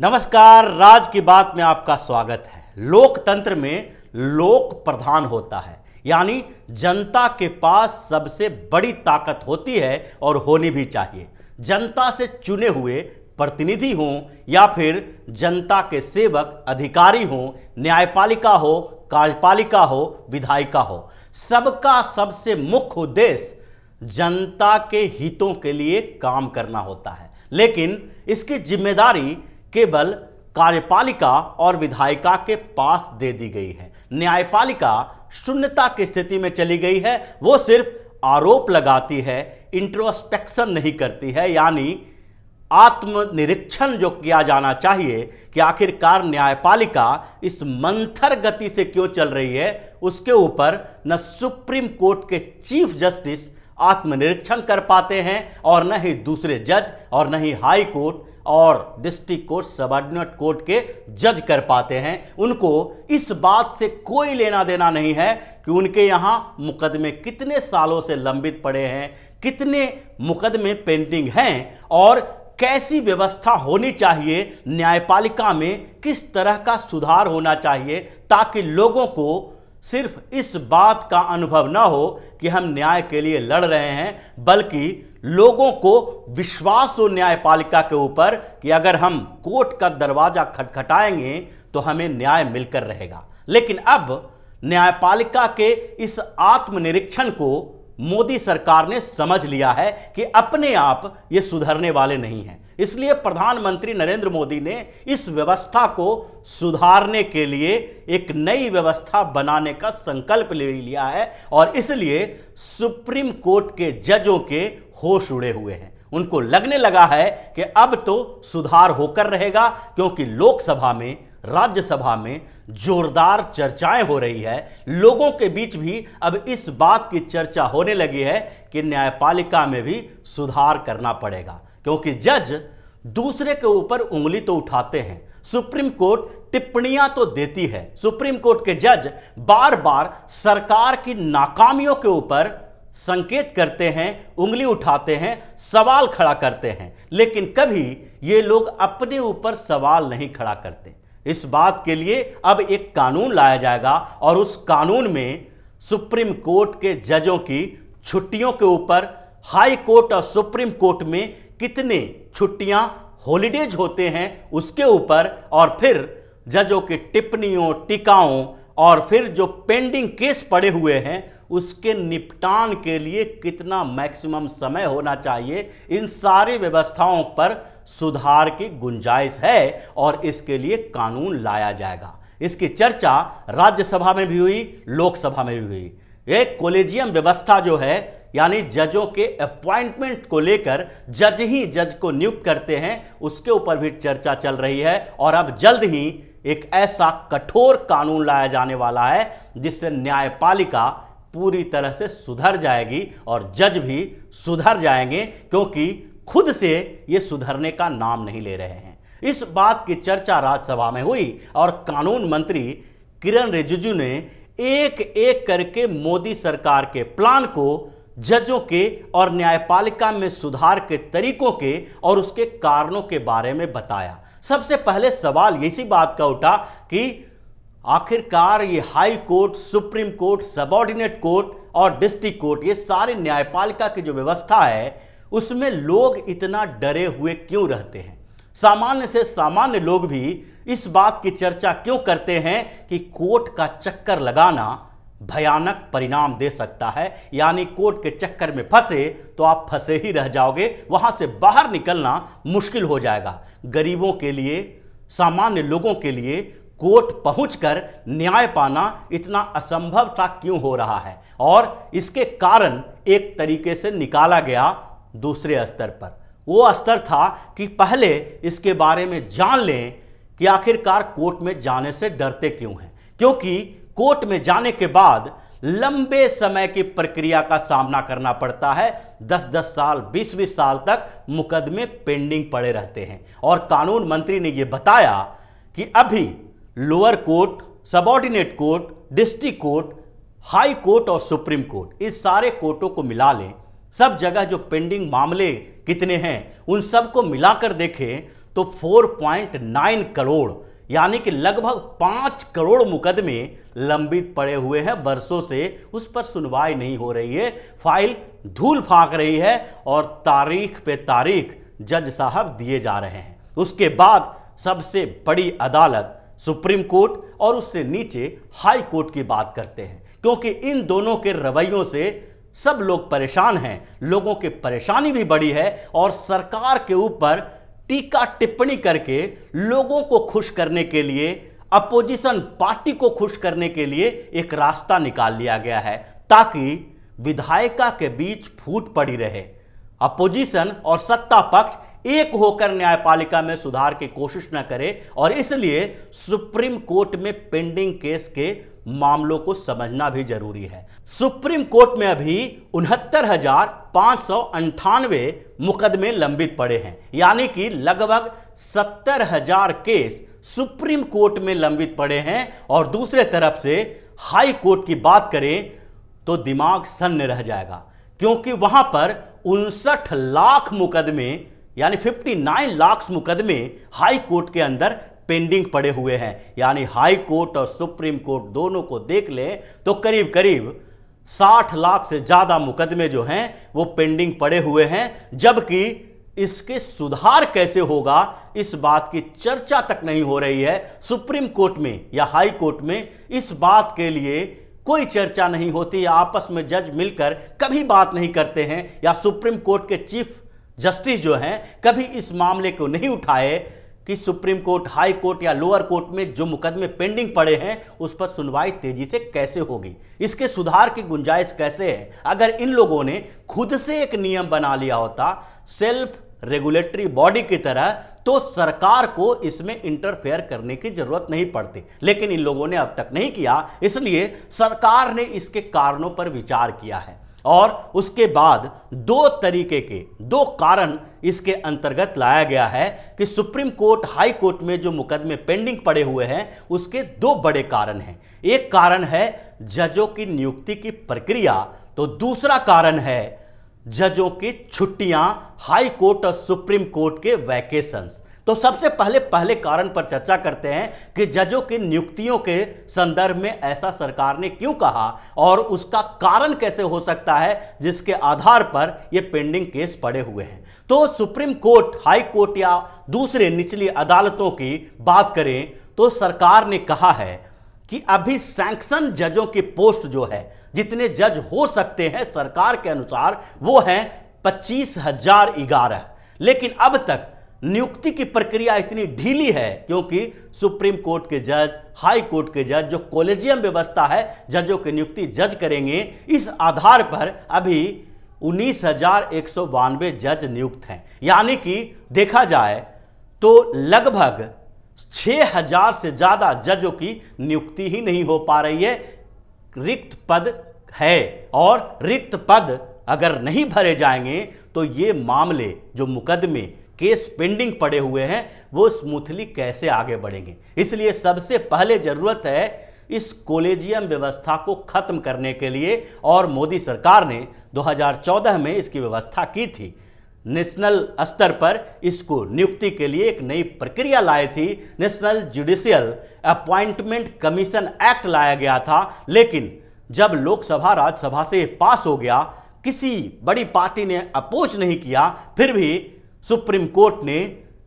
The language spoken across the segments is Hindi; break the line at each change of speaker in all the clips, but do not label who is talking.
नमस्कार राज की बात में आपका स्वागत है लोकतंत्र में लोक प्रधान होता है यानी जनता के पास सबसे बड़ी ताकत होती है और होनी भी चाहिए जनता से चुने हुए प्रतिनिधि हों या फिर जनता के सेवक अधिकारी हों न्यायपालिका हो कार्यपालिका हो विधायिका हो सबका सबसे मुख्य उद्देश्य जनता के हितों के लिए काम करना होता है लेकिन इसकी जिम्मेदारी केवल कार्यपालिका और विधायिका के पास दे दी गई है न्यायपालिका शून्यता की स्थिति में चली गई है वो सिर्फ आरोप लगाती है इंट्रोस्पेक्शन नहीं करती है यानी आत्मनिरीक्षण जो किया जाना चाहिए कि आखिरकार न्यायपालिका इस मंथर गति से क्यों चल रही है उसके ऊपर न सुप्रीम कोर्ट के चीफ जस्टिस आत्मनिरीक्षण कर पाते हैं और न ही दूसरे जज और न ही हाई कोर्ट और डिस्ट्रिक्ट कोर्ट सबॉर्डिनेट कोर्ट के जज कर पाते हैं उनको इस बात से कोई लेना देना नहीं है कि उनके यहाँ मुकदमे कितने सालों से लंबित पड़े हैं कितने मुकदमे पेंडिंग हैं और कैसी व्यवस्था होनी चाहिए न्यायपालिका में किस तरह का सुधार होना चाहिए ताकि लोगों को सिर्फ इस बात का अनुभव न हो कि हम न्याय के लिए लड़ रहे हैं बल्कि लोगों को विश्वास हो न्यायपालिका के ऊपर कि अगर हम कोर्ट का दरवाज़ा खटखटाएंगे तो हमें न्याय मिलकर रहेगा लेकिन अब न्यायपालिका के इस आत्मनिरीक्षण को मोदी सरकार ने समझ लिया है कि अपने आप ये सुधरने वाले नहीं हैं इसलिए प्रधानमंत्री नरेंद्र मोदी ने इस व्यवस्था को सुधारने के लिए एक नई व्यवस्था बनाने का संकल्प ले लिया है और इसलिए सुप्रीम कोर्ट के जजों के होश उड़े हुए हैं उनको लगने लगा है कि अब तो सुधार होकर रहेगा क्योंकि लोकसभा में राज्यसभा में जोरदार चर्चाएं हो रही है लोगों के बीच भी अब इस बात की चर्चा होने लगी है कि न्यायपालिका में भी सुधार करना पड़ेगा क्योंकि जज दूसरे के ऊपर उंगली तो उठाते हैं सुप्रीम कोर्ट टिप्पणियां तो देती है सुप्रीम कोर्ट के जज बार बार सरकार की नाकामियों के ऊपर संकेत करते हैं उंगली उठाते हैं सवाल खड़ा करते हैं लेकिन कभी ये लोग अपने ऊपर सवाल नहीं खड़ा करते इस बात के लिए अब एक कानून लाया जाएगा और उस कानून में सुप्रीम कोर्ट के जजों की छुट्टियों के ऊपर हाई कोर्ट और सुप्रीम कोर्ट में कितने छुट्टियां हॉलीडेज होते हैं उसके ऊपर और फिर जजों की टिप्पणियों टिकाओं और फिर जो पेंडिंग केस पड़े हुए हैं उसके निपटान के लिए कितना मैक्सिमम समय होना चाहिए इन सारी व्यवस्थाओं पर सुधार की गुंजाइश है और इसके लिए कानून लाया जाएगा इसकी चर्चा राज्यसभा में भी हुई लोकसभा में भी हुई एक कोलेजियम व्यवस्था जो है यानी जजों के अपॉइंटमेंट को लेकर जज ही जज को नियुक्त करते हैं उसके ऊपर भी चर्चा चल रही है और अब जल्द ही एक ऐसा कठोर कानून लाया जाने वाला है जिससे न्यायपालिका पूरी तरह से सुधर जाएगी और जज भी सुधर जाएंगे क्योंकि खुद से ये सुधरने का नाम नहीं ले रहे हैं इस बात की चर्चा राज्यसभा में हुई और कानून मंत्री किरण रिजिजू ने एक एक करके मोदी सरकार के प्लान को जजों के और न्यायपालिका में सुधार के तरीकों के और उसके कारणों के बारे में बताया सबसे पहले सवाल इसी बात का उठा कि आखिरकार ये high court supreme court subordinate court और डिस्ट्रिक्ट कोर्ट ये सारे न्यायपालिका की जो व्यवस्था है उसमें लोग इतना डरे हुए क्यों रहते हैं सामान्य से सामान्य लोग भी इस बात की चर्चा क्यों करते हैं कि कोर्ट का चक्कर लगाना भयानक परिणाम दे सकता है यानी कोर्ट के चक्कर में फंसे तो आप फंसे ही रह जाओगे वहां से बाहर निकलना मुश्किल हो जाएगा गरीबों के लिए सामान्य लोगों के लिए कोर्ट पहुंचकर न्याय पाना इतना असंभव था क्यों हो रहा है और इसके कारण एक तरीके से निकाला गया दूसरे स्तर पर वो स्तर था कि पहले इसके बारे में जान लें कि आखिरकार कोर्ट में जाने से डरते क्यों हैं क्योंकि कोर्ट में जाने के बाद लंबे समय की प्रक्रिया का सामना करना पड़ता है दस दस साल बीस बीस साल तक मुकदमे पेंडिंग पड़े रहते हैं और कानून मंत्री ने यह बताया कि अभी lower court subordinate court district court high court और सुप्रीम कोर्ट इस सारे कोर्टों को मिला लें सब जगह जो पेंडिंग मामले कितने हैं उन सबको मिलाकर देखें तो 4.9 करोड़ यानी कि लगभग पाँच करोड़ मुकदमे लंबित पड़े हुए हैं वर्षों से उस पर सुनवाई नहीं हो रही है फाइल धूल फाँक रही है और तारीख पे तारीख जज साहब दिए जा रहे हैं उसके बाद सबसे बड़ी अदालत सुप्रीम कोर्ट और उससे नीचे हाई कोर्ट की बात करते हैं क्योंकि इन दोनों के रवैयों से सब लोग परेशान हैं लोगों की परेशानी भी बड़ी है और सरकार के ऊपर टीका टिप्पणी करके लोगों को खुश करने के लिए अपोजिशन पार्टी को खुश करने के लिए एक रास्ता निकाल लिया गया है ताकि विधायिका के बीच फूट पड़ी रहे अपोजिशन और सत्ता पक्ष एक होकर न्यायपालिका में सुधार की कोशिश न करे और इसलिए सुप्रीम कोर्ट में पेंडिंग केस के मामलों को समझना भी जरूरी है सुप्रीम कोर्ट में अभी उनहत्तर हजार पांच सौ अंठानवे मुकदमे लंबित पड़े हैं यानी कि लगभग सत्तर हजार केस सुप्रीम कोर्ट में लंबित पड़े हैं और दूसरे तरफ से हाई कोर्ट की बात करें तो दिमाग सन्न रह जाएगा क्योंकि वहां पर उनसठ लाख मुकदमे यानी 59 लाख मुकदमे हाई कोर्ट के अंदर पेंडिंग पड़े हुए हैं यानी हाई कोर्ट और सुप्रीम कोर्ट दोनों को देख लें तो करीब करीब 60 लाख से ज़्यादा मुकदमे जो हैं वो पेंडिंग पड़े हुए हैं जबकि इसके सुधार कैसे होगा इस बात की चर्चा तक नहीं हो रही है सुप्रीम कोर्ट में या हाई कोर्ट में इस बात के लिए कोई चर्चा नहीं होती आपस में जज मिलकर कभी बात नहीं करते हैं या सुप्रीम कोर्ट के चीफ जस्टिस जो हैं कभी इस मामले को नहीं उठाए कि सुप्रीम कोर्ट हाई कोर्ट या लोअर कोर्ट में जो मुकदमे पेंडिंग पड़े हैं उस पर सुनवाई तेजी से कैसे होगी इसके सुधार की गुंजाइश कैसे है अगर इन लोगों ने खुद से एक नियम बना लिया होता सेल्फ रेगुलेटरी बॉडी की तरह तो सरकार को इसमें इंटरफेयर करने की जरूरत नहीं पड़ती लेकिन इन लोगों ने अब तक नहीं किया इसलिए सरकार ने इसके कारणों पर विचार किया है और उसके बाद दो तरीके के दो कारण इसके अंतर्गत लाया गया है कि सुप्रीम कोर्ट हाई कोर्ट में जो मुकदमे पेंडिंग पड़े हुए हैं उसके दो बड़े कारण हैं एक कारण है जजों की नियुक्ति की प्रक्रिया तो दूसरा कारण है जजों की छुट्टियां हाई कोर्ट और सुप्रीम कोर्ट के वैकेशंस तो सबसे पहले पहले कारण पर चर्चा करते हैं कि जजों की नियुक्तियों के संदर्भ में ऐसा सरकार ने क्यों कहा और उसका कारण कैसे हो सकता है जिसके आधार पर ये पेंडिंग केस पड़े हुए हैं तो सुप्रीम कोर्ट हाई कोर्ट या दूसरे निचली अदालतों की बात करें तो सरकार ने कहा है कि अभी सैंक्शन जजों की पोस्ट जो है जितने जज हो सकते हैं सरकार के अनुसार वो हैं पच्चीस हजार ग्यारह लेकिन अब तक नियुक्ति की प्रक्रिया इतनी ढीली है क्योंकि सुप्रीम कोर्ट के जज हाई कोर्ट के जज जो कॉलेजियम व्यवस्था है जजों की नियुक्ति जज करेंगे इस आधार पर अभी उन्नीस जज नियुक्त हैं यानी कि देखा जाए तो लगभग 6000 से ज़्यादा जजों की नियुक्ति ही नहीं हो पा रही है रिक्त पद है और रिक्त पद अगर नहीं भरे जाएंगे तो ये मामले जो मुकदमे केस पेंडिंग पड़े हुए हैं वो स्मूथली कैसे आगे बढ़ेंगे इसलिए सबसे पहले ज़रूरत है इस कोलेजियम व्यवस्था को खत्म करने के लिए और मोदी सरकार ने 2014 में इसकी व्यवस्था की थी नेशनल स्तर पर इसको नियुक्ति के लिए एक नई प्रक्रिया लाई थी national judicial appointment commission act लाया गया था लेकिन जब लोकसभा राज्यसभा से पास हो गया किसी बड़ी पार्टी ने अपोज नहीं किया फिर भी सुप्रीम कोर्ट ने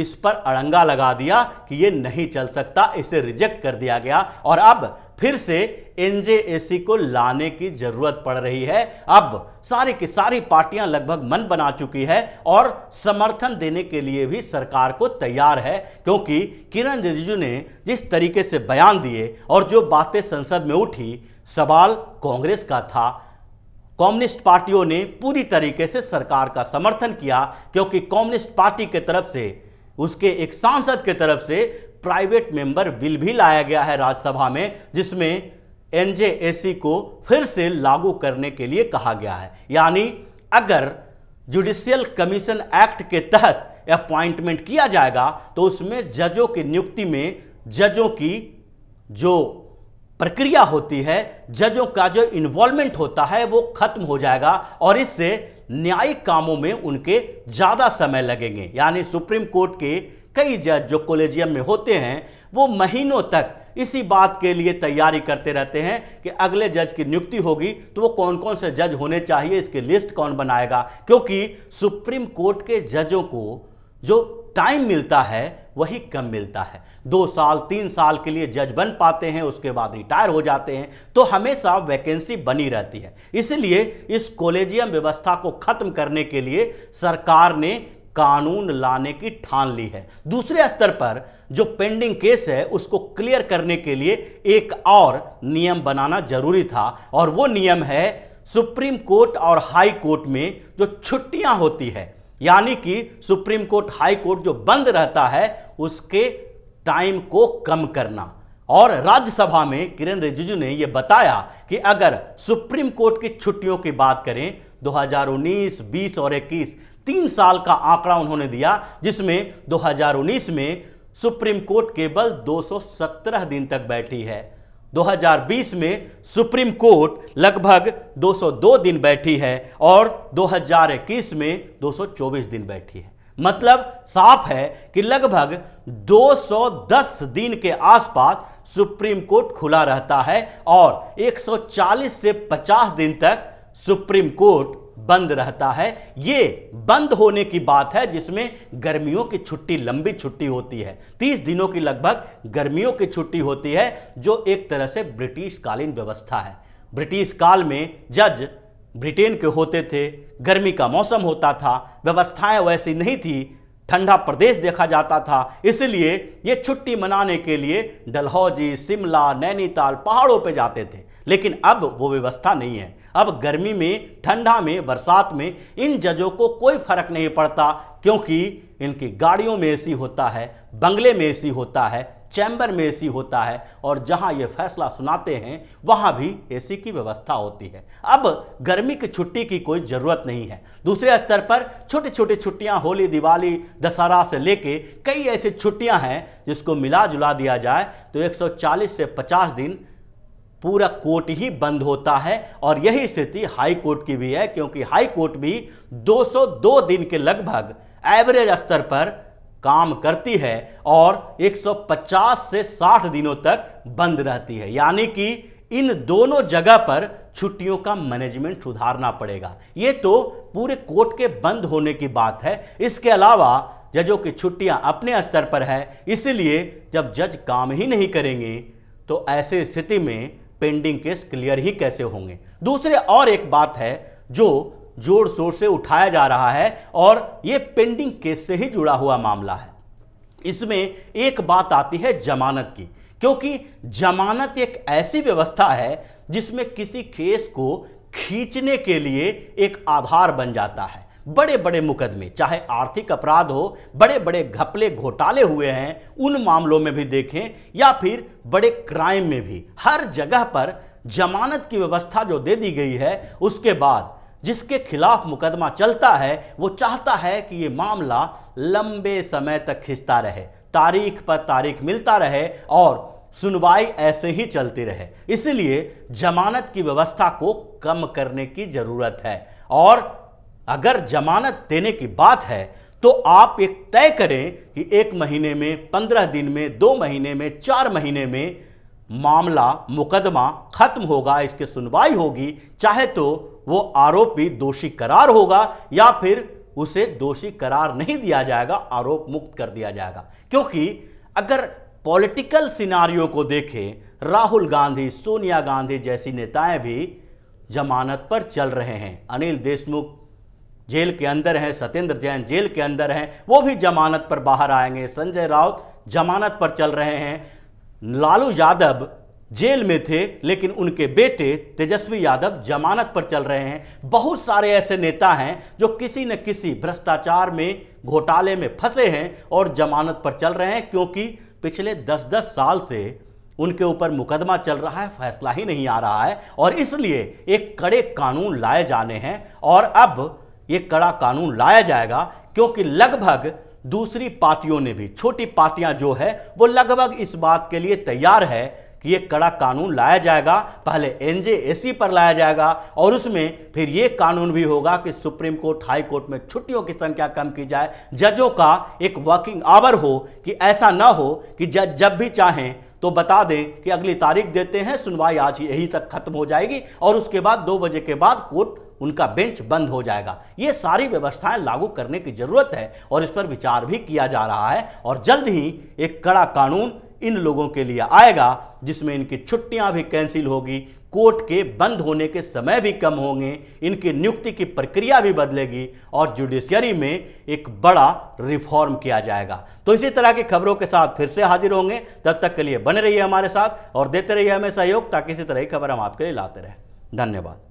इस पर अड़ंगा लगा दिया कि ये नहीं चल सकता इसे रिजेक्ट कर दिया गया और अब फिर से एनजेएसी को लाने की जरूरत पड़ रही है अब सारी की सारी पार्टियां लगभग मन बना चुकी है और समर्थन देने के लिए भी सरकार को तैयार है क्योंकि किरण रिजिजू ने जिस तरीके से बयान दिए और जो बातें संसद में उठी सवाल कांग्रेस का था कम्युनिस्ट पार्टियों ने पूरी तरीके से सरकार का समर्थन किया क्योंकि कम्युनिस्ट पार्टी के तरफ से उसके एक सांसद के तरफ से प्राइवेट मेंबर बिल भी लाया गया है राज्यसभा में जिसमें एनजेएसी को फिर से लागू करने के लिए कहा गया है यानी अगर जुडिशियल कमीशन एक्ट के तहत अपॉइंटमेंट किया जाएगा तो उसमें जजों की नियुक्ति में जजों की जो प्रक्रिया होती है जजों का जो इन्वॉल्वमेंट होता है वो खत्म हो जाएगा और इससे न्यायिक कामों में उनके ज़्यादा समय लगेंगे यानी सुप्रीम कोर्ट के कई जज जो कॉलेजियम में होते हैं वो महीनों तक इसी बात के लिए तैयारी करते रहते हैं कि अगले जज की नियुक्ति होगी तो वो कौन कौन से जज होने चाहिए इसकी लिस्ट कौन बनाएगा क्योंकि सुप्रीम कोर्ट के जजों को जो टाइम मिलता है वही कम मिलता है दो साल तीन साल के लिए जज बन पाते हैं उसके बाद रिटायर हो जाते हैं तो हमेशा वैकेंसी बनी रहती है इसलिए इस कॉलेजियम व्यवस्था को खत्म करने के लिए सरकार ने कानून लाने की ठान ली है दूसरे स्तर पर जो पेंडिंग केस है उसको क्लियर करने के लिए एक और नियम बनाना जरूरी था और वो नियम है सुप्रीम कोर्ट और हाई कोर्ट में जो छुट्टियां होती है यानी कि सुप्रीम कोर्ट हाई कोर्ट जो बंद रहता है उसके टाइम को कम करना और राज्यसभा में किरण रिजिजू ने यह बताया कि अगर सुप्रीम कोर्ट की छुट्टियों की बात करें 2019, 20 और 21 तीन साल का आंकड़ा उन्होंने दिया जिसमें 2019 में सुप्रीम कोर्ट केवल 217 दिन तक बैठी है 2020 में सुप्रीम कोर्ट लगभग 202 दिन बैठी है और 2021 में 224 दिन बैठी है मतलब साफ है कि लगभग 210 दिन के आसपास सुप्रीम कोर्ट खुला रहता है और 140 से 50 दिन तक सुप्रीम कोर्ट बंद रहता है ये बंद होने की बात है जिसमें गर्मियों की छुट्टी लंबी छुट्टी होती है तीस दिनों की लगभग गर्मियों की छुट्टी होती है जो एक तरह से ब्रिटिश कालीन व्यवस्था है ब्रिटिश काल में जज ब्रिटेन के होते थे गर्मी का मौसम होता था व्यवस्थाएं वैसी नहीं थी ठंडा प्रदेश देखा जाता था इसलिए ये छुट्टी मनाने के लिए डलहौजी शिमला नैनीताल पहाड़ों पर जाते थे लेकिन अब वो व्यवस्था नहीं है अब गर्मी में ठंडा में बरसात में इन जजों को कोई फर्क नहीं पड़ता क्योंकि इनकी गाड़ियों में एसी होता है बंगले में एसी होता है चैम्बर में एसी होता है और जहां ये फैसला सुनाते हैं वहां भी एसी की व्यवस्था होती है अब गर्मी की छुट्टी की कोई ज़रूरत नहीं है दूसरे स्तर पर छोटी छोटी छुट्टियां होली दिवाली दशहरा से लेके कई ऐसी छुट्टियां हैं जिसको मिला जुला दिया जाए तो 140 से 50 दिन पूरा कोर्ट ही बंद होता है और यही स्थिति हाई कोर्ट की भी है क्योंकि हाई कोर्ट भी 202 दिन के लगभग एवरेज स्तर पर काम करती है और 150 से 60 दिनों तक बंद रहती है यानी कि इन दोनों जगह पर छुट्टियों का मैनेजमेंट सुधारना पड़ेगा ये तो पूरे कोर्ट के बंद होने की बात है इसके अलावा जजों की छुट्टियां अपने स्तर पर है इसलिए जब जज काम ही नहीं करेंगे तो ऐसे स्थिति में पेंडिंग केस क्लियर ही कैसे होंगे दूसरे और एक बात है जो जोर शोर से उठाया जा रहा है और ये पेंडिंग केस से ही जुड़ा हुआ मामला है इसमें एक बात आती है जमानत की क्योंकि जमानत एक ऐसी व्यवस्था है जिसमें किसी केस को खींचने के लिए एक आधार बन जाता है बड़े बड़े मुकदमे चाहे आर्थिक अपराध हो बड़े बड़े घपले घोटाले हुए हैं उन मामलों में भी देखें या फिर बड़े क्राइम में भी हर जगह पर जमानत की व्यवस्था जो दे दी गई है उसके बाद जिसके खिलाफ मुकदमा चलता है वो चाहता है कि ये मामला लंबे समय तक खिंचता रहे तारीख पर तारीख मिलता रहे और सुनवाई ऐसे ही चलती रहे इसलिए जमानत की व्यवस्था को कम करने की जरूरत है और अगर जमानत देने की बात है तो आप एक तय करें कि एक महीने में पंद्रह दिन में दो महीने में चार महीने में मामला मुकदमा खत्म होगा इसकी सुनवाई होगी चाहे तो वो आरोपी दोषी करार होगा या फिर उसे दोषी करार नहीं दिया जाएगा आरोप मुक्त कर दिया जाएगा क्योंकि अगर पॉलिटिकल सिनारियों को देखें राहुल गांधी सोनिया गांधी जैसी नेताएं भी जमानत पर चल रहे हैं अनिल देशमुख जेल के अंदर हैं सत्येंद्र जैन जेल के अंदर हैं वो भी जमानत पर बाहर आएंगे संजय राउत जमानत पर चल रहे हैं लालू यादव जेल में थे लेकिन उनके बेटे तेजस्वी यादव जमानत पर चल रहे हैं बहुत सारे ऐसे नेता हैं जो किसी न किसी भ्रष्टाचार में घोटाले में फंसे हैं और जमानत पर चल रहे हैं क्योंकि पिछले दस दस साल से उनके ऊपर मुकदमा चल रहा है फैसला ही नहीं आ रहा है और इसलिए एक कड़े कानून लाए जाने हैं और अब ये कड़ा कानून लाया जाएगा क्योंकि लगभग दूसरी पार्टियों ने भी छोटी पार्टियां जो है वो लगभग इस बात के लिए तैयार है कि ये कड़ा कानून लाया जाएगा पहले एन पर लाया जाएगा और उसमें फिर ये कानून भी होगा कि सुप्रीम कोर्ट हाई कोर्ट में छुट्टियों की संख्या कम की जाए जजों का एक वर्किंग आवर हो कि ऐसा ना हो कि जज जब भी चाहें तो बता दें कि अगली तारीख देते हैं सुनवाई आज यहीं तक खत्म हो जाएगी और उसके बाद दो बजे के बाद कोर्ट उनका बेंच बंद हो जाएगा ये सारी व्यवस्थाएं लागू करने की ज़रूरत है और इस पर विचार भी किया जा रहा है और जल्द ही एक कड़ा कानून इन लोगों के लिए आएगा जिसमें इनकी छुट्टियां भी कैंसिल होगी कोर्ट के बंद होने के समय भी कम होंगे इनकी नियुक्ति की प्रक्रिया भी बदलेगी और जुडिशियरी में एक बड़ा रिफॉर्म किया जाएगा तो इसी तरह की खबरों के साथ फिर से हाजिर होंगे तब तक के लिए बने रहिए हमारे साथ और देते रहिए हमें सहयोग ताकि इसी तरह की खबर हम आपके लिए लाते रहें धन्यवाद